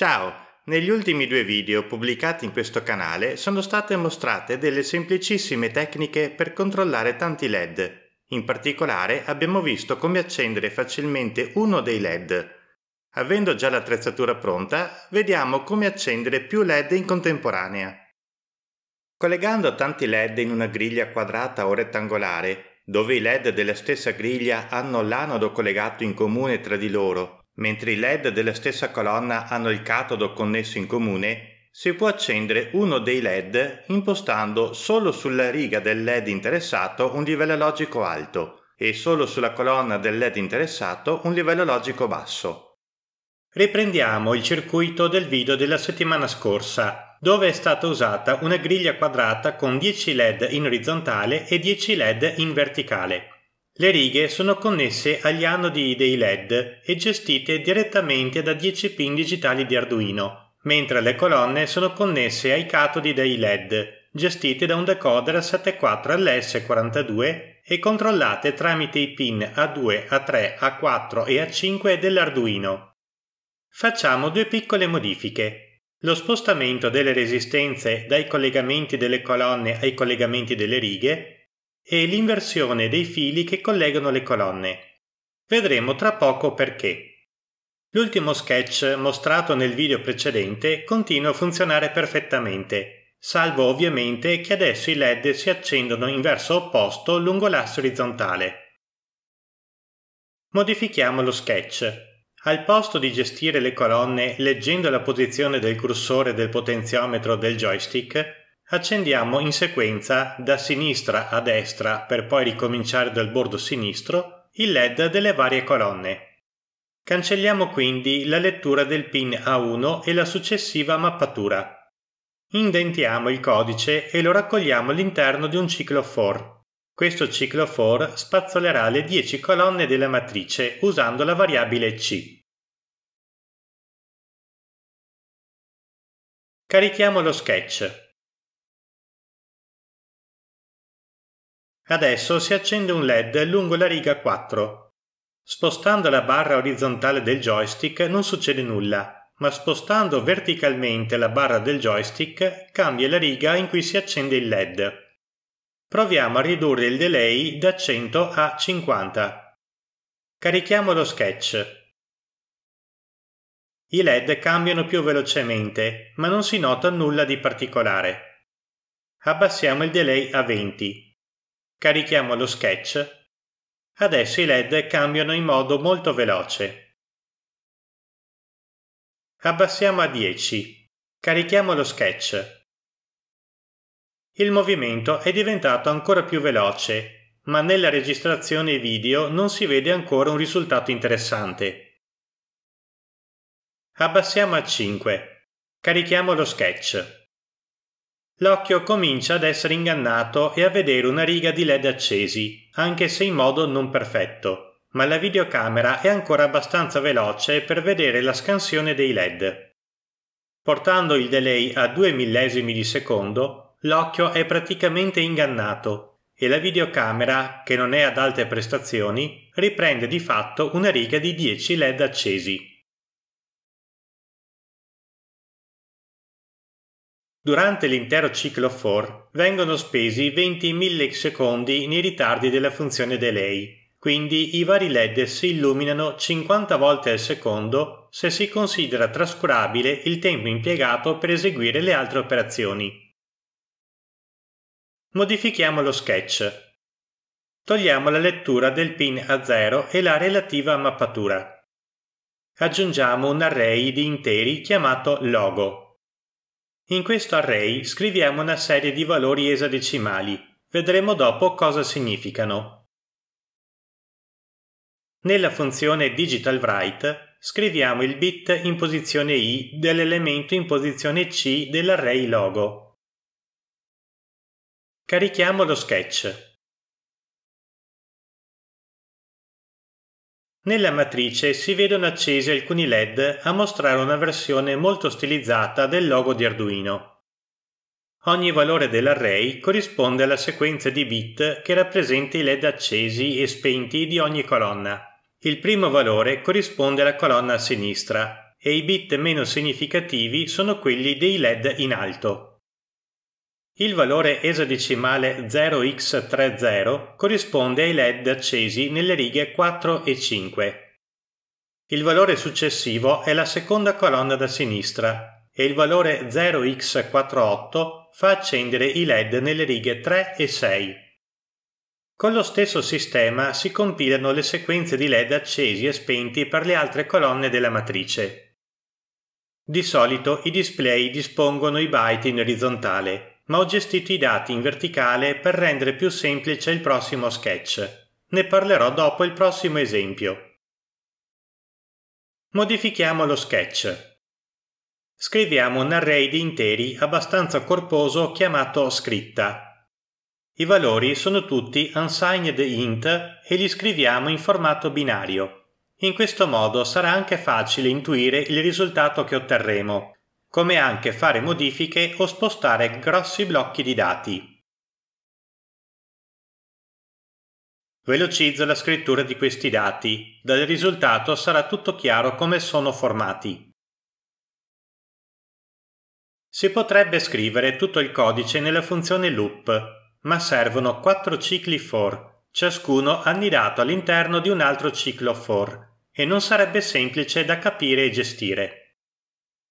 Ciao! Negli ultimi due video pubblicati in questo canale sono state mostrate delle semplicissime tecniche per controllare tanti LED. In particolare abbiamo visto come accendere facilmente uno dei LED. Avendo già l'attrezzatura pronta, vediamo come accendere più LED in contemporanea. Collegando tanti LED in una griglia quadrata o rettangolare, dove i LED della stessa griglia hanno l'anodo collegato in comune tra di loro Mentre i LED della stessa colonna hanno il catodo connesso in comune, si può accendere uno dei LED impostando solo sulla riga del LED interessato un livello logico alto e solo sulla colonna del LED interessato un livello logico basso. Riprendiamo il circuito del video della settimana scorsa, dove è stata usata una griglia quadrata con 10 LED in orizzontale e 10 LED in verticale. Le righe sono connesse agli anodi dei LED e gestite direttamente da 10 pin digitali di Arduino, mentre le colonne sono connesse ai catodi dei LED, gestite da un decoder 74LS42 e controllate tramite i pin A2, A3, A4 e A5 dell'Arduino. Facciamo due piccole modifiche. Lo spostamento delle resistenze dai collegamenti delle colonne ai collegamenti delle righe e l'inversione dei fili che collegano le colonne. Vedremo tra poco perché. L'ultimo sketch mostrato nel video precedente continua a funzionare perfettamente, salvo ovviamente che adesso i LED si accendono in verso opposto lungo l'asse orizzontale. Modifichiamo lo sketch. Al posto di gestire le colonne leggendo la posizione del cursore del potenziometro del joystick, accendiamo in sequenza da sinistra a destra per poi ricominciare dal bordo sinistro il LED delle varie colonne. Cancelliamo quindi la lettura del pin A1 e la successiva mappatura. Indentiamo il codice e lo raccogliamo all'interno di un ciclo for. Questo ciclo for spazzolerà le 10 colonne della matrice usando la variabile C. Carichiamo lo sketch. Adesso si accende un LED lungo la riga 4. Spostando la barra orizzontale del joystick non succede nulla, ma spostando verticalmente la barra del joystick cambia la riga in cui si accende il LED. Proviamo a ridurre il delay da 100 a 50. Carichiamo lo sketch. I LED cambiano più velocemente, ma non si nota nulla di particolare. Abbassiamo il delay a 20. Carichiamo lo sketch. Adesso i LED cambiano in modo molto veloce. Abbassiamo a 10. Carichiamo lo sketch. Il movimento è diventato ancora più veloce, ma nella registrazione video non si vede ancora un risultato interessante. Abbassiamo a 5. Carichiamo lo sketch. L'occhio comincia ad essere ingannato e a vedere una riga di led accesi, anche se in modo non perfetto, ma la videocamera è ancora abbastanza veloce per vedere la scansione dei led. Portando il delay a 2 millesimi di secondo, l'occhio è praticamente ingannato e la videocamera, che non è ad alte prestazioni, riprende di fatto una riga di 10 led accesi. Durante l'intero ciclo for vengono spesi 20 millisecondi nei ritardi della funzione delay, quindi i vari LED si illuminano 50 volte al secondo se si considera trascurabile il tempo impiegato per eseguire le altre operazioni. Modifichiamo lo sketch. Togliamo la lettura del pin A0 e la relativa mappatura. Aggiungiamo un array di interi chiamato logo in questo array scriviamo una serie di valori esadecimali. Vedremo dopo cosa significano. Nella funzione digitalWrite scriviamo il bit in posizione i dell'elemento in posizione c dell'array logo. Carichiamo lo sketch. Nella matrice si vedono accesi alcuni LED a mostrare una versione molto stilizzata del logo di Arduino. Ogni valore dell'array corrisponde alla sequenza di bit che rappresenta i LED accesi e spenti di ogni colonna. Il primo valore corrisponde alla colonna a sinistra e i bit meno significativi sono quelli dei LED in alto. Il valore esadecimale 0x30 corrisponde ai LED accesi nelle righe 4 e 5. Il valore successivo è la seconda colonna da sinistra e il valore 0x48 fa accendere i LED nelle righe 3 e 6. Con lo stesso sistema si compilano le sequenze di LED accesi e spenti per le altre colonne della matrice. Di solito i display dispongono i byte in orizzontale, ma ho gestito i dati in verticale per rendere più semplice il prossimo sketch. Ne parlerò dopo il prossimo esempio. Modifichiamo lo sketch. Scriviamo un array di interi abbastanza corposo chiamato scritta. I valori sono tutti unsigned int e li scriviamo in formato binario. In questo modo sarà anche facile intuire il risultato che otterremo, come anche fare modifiche o spostare grossi blocchi di dati. Velocizzo la scrittura di questi dati, dal risultato sarà tutto chiaro come sono formati. Si potrebbe scrivere tutto il codice nella funzione loop, ma servono quattro cicli for, ciascuno annidato all'interno di un altro ciclo for, e non sarebbe semplice da capire e gestire.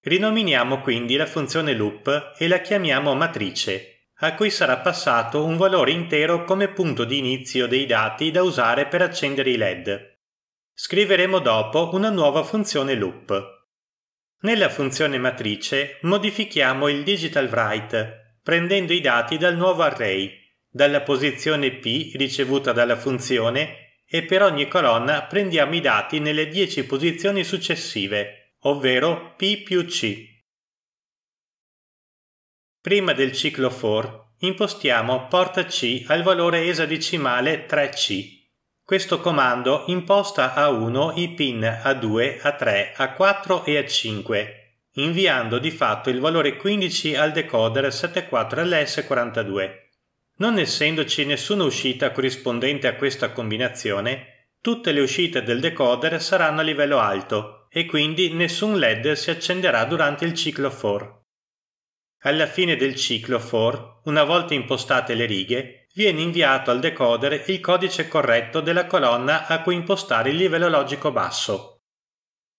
Rinominiamo quindi la funzione loop e la chiamiamo matrice, a cui sarà passato un valore intero come punto di inizio dei dati da usare per accendere i LED. Scriveremo dopo una nuova funzione loop. Nella funzione matrice modifichiamo il digital write prendendo i dati dal nuovo array, dalla posizione P ricevuta dalla funzione e per ogni colonna prendiamo i dati nelle 10 posizioni successive ovvero P più C. Prima del ciclo for impostiamo porta C al valore esadecimale 3C. Questo comando imposta a 1 i pin A2, A3, A4 e A5, inviando di fatto il valore 15 al decoder 74LS42. Non essendoci nessuna uscita corrispondente a questa combinazione, tutte le uscite del decoder saranno a livello alto, e quindi nessun LED si accenderà durante il ciclo for. Alla fine del ciclo for, una volta impostate le righe, viene inviato al decoder il codice corretto della colonna a cui impostare il livello logico basso.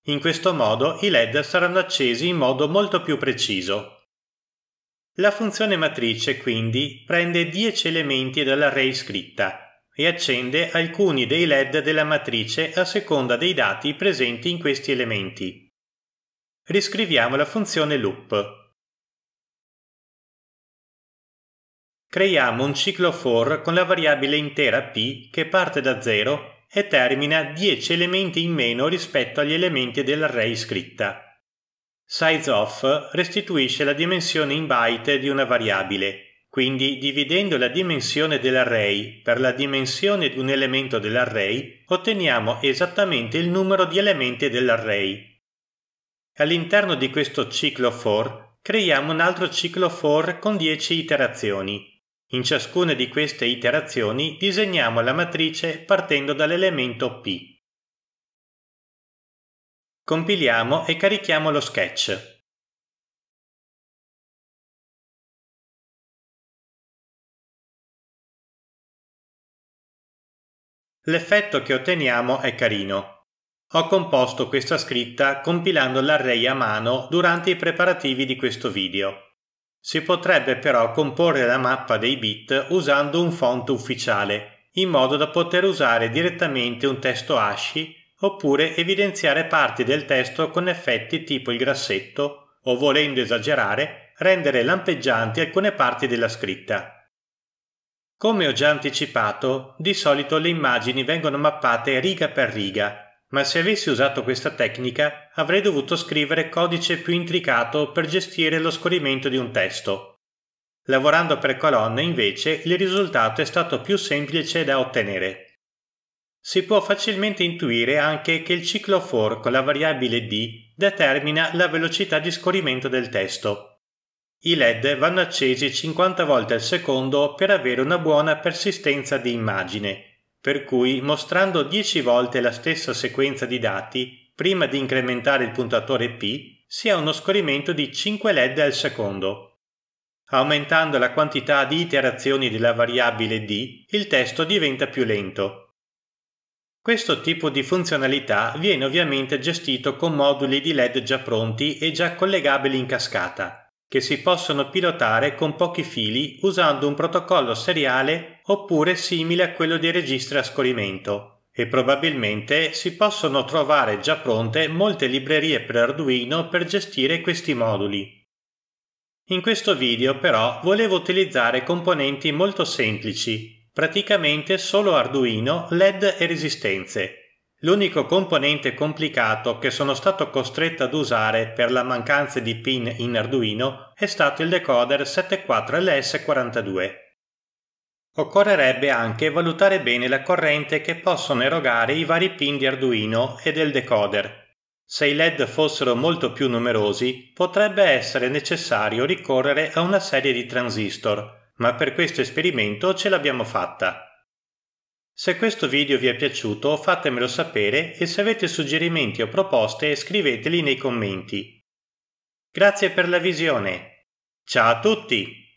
In questo modo i LED saranno accesi in modo molto più preciso. La funzione matrice quindi prende 10 elementi dall'array scritta e accende alcuni dei LED della matrice a seconda dei dati presenti in questi elementi. Riscriviamo la funzione loop. Creiamo un ciclo for con la variabile intera p che parte da 0 e termina 10 elementi in meno rispetto agli elementi dell'array scritta. SizeOff restituisce la dimensione in byte di una variabile quindi dividendo la dimensione dell'array per la dimensione di un elemento dell'array otteniamo esattamente il numero di elementi dell'array. All'interno di questo ciclo for creiamo un altro ciclo for con 10 iterazioni. In ciascuna di queste iterazioni disegniamo la matrice partendo dall'elemento P. Compiliamo e carichiamo lo sketch. L'effetto che otteniamo è carino. Ho composto questa scritta compilando l'array a mano durante i preparativi di questo video. Si potrebbe però comporre la mappa dei bit usando un font ufficiale, in modo da poter usare direttamente un testo ASCII oppure evidenziare parti del testo con effetti tipo il grassetto o, volendo esagerare, rendere lampeggianti alcune parti della scritta. Come ho già anticipato, di solito le immagini vengono mappate riga per riga, ma se avessi usato questa tecnica avrei dovuto scrivere codice più intricato per gestire lo scorrimento di un testo. Lavorando per colonne, invece, il risultato è stato più semplice da ottenere. Si può facilmente intuire anche che il ciclo for con la variabile d determina la velocità di scorrimento del testo. I LED vanno accesi 50 volte al secondo per avere una buona persistenza di immagine, per cui mostrando 10 volte la stessa sequenza di dati prima di incrementare il puntatore P si ha uno scorrimento di 5 LED al secondo. Aumentando la quantità di iterazioni della variabile D, il testo diventa più lento. Questo tipo di funzionalità viene ovviamente gestito con moduli di LED già pronti e già collegabili in cascata che si possono pilotare con pochi fili usando un protocollo seriale oppure simile a quello dei registri a scorrimento e probabilmente si possono trovare già pronte molte librerie per Arduino per gestire questi moduli. In questo video però volevo utilizzare componenti molto semplici, praticamente solo Arduino, LED e resistenze, L'unico componente complicato che sono stato costretto ad usare per la mancanza di pin in Arduino è stato il decoder 74LS42. Occorrerebbe anche valutare bene la corrente che possono erogare i vari pin di Arduino e del decoder. Se i LED fossero molto più numerosi, potrebbe essere necessario ricorrere a una serie di transistor, ma per questo esperimento ce l'abbiamo fatta. Se questo video vi è piaciuto fatemelo sapere e se avete suggerimenti o proposte scriveteli nei commenti. Grazie per la visione. Ciao a tutti!